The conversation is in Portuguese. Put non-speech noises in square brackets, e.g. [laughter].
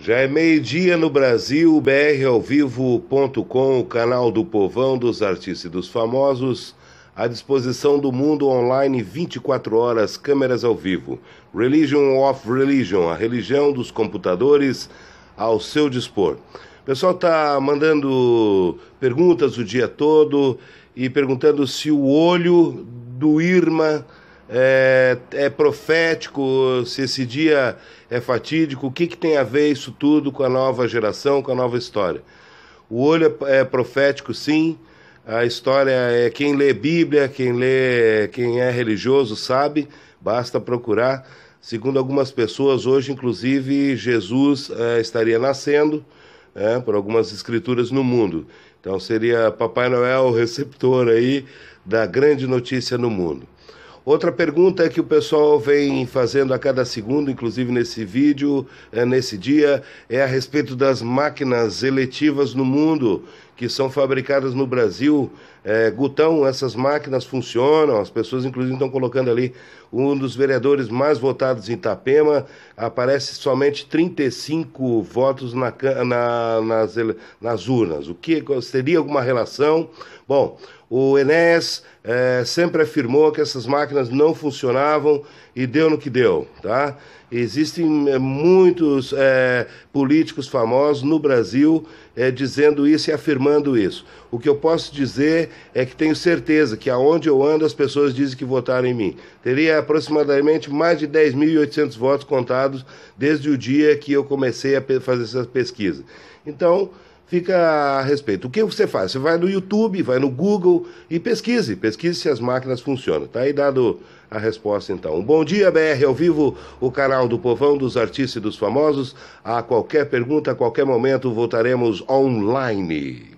Já é meio-dia no Brasil, vivo.com, o canal do povão, dos artistas e dos famosos, à disposição do mundo online 24 horas, câmeras ao vivo. Religion of Religion, a religião dos computadores ao seu dispor. O pessoal tá mandando perguntas o dia todo e perguntando se o olho do Irma é, é profético, se esse dia é fatídico, o que, que tem a ver isso tudo com a nova geração, com a nova história. O olho é, é, profético, sim. A história é quem lê Bíblia, quem lê, quem é religioso sabe, basta procurar. Segundo algumas pessoas, hoje, inclusive, Jesus é, estaria nascendo é, por algumas escrituras no mundo. Então seria Papai Noel o [laughs] receptor aí da grande notícia no mundo. Outra pergunta que o pessoal vem fazendo a cada segundo, inclusive nesse vídeo, eh, nesse dia, é a respeito das máquinas eletivas no mundo que são fabricadas no Brasil. É, Gutão, essas máquinas funcionam, as pessoas inclusive estão colocando ali um dos vereadores mais votados em Itapema, aparece somente 35 votos na, na, nas, nas urnas. O que seria alguma relação? Bom, o Enes é, sempre afirmou que essas máquinas não funcionavam e deu no que deu, tá? Existem é, muitos é, políticos famosos no Brasil é, dizendo isso e afirmando afirmando isso. O que eu posso dizer é que tenho certeza que aonde eu ando as pessoas dizem que votaram em mim. Teria aproximadamente mais de 10.800 votos contados desde o dia que eu comecei a fazer essa pesquisa. Então, fica a respeito. O que você faz? Você vai no YouTube, vai no Google e pesquise, pesquise se as máquinas funcionam. Tá aí dado a resposta então. Um bom dia, BR ao vivo, o canal do povão, dos artistas e dos famosos. A qualquer pergunta, a qualquer momento, voltaremos online.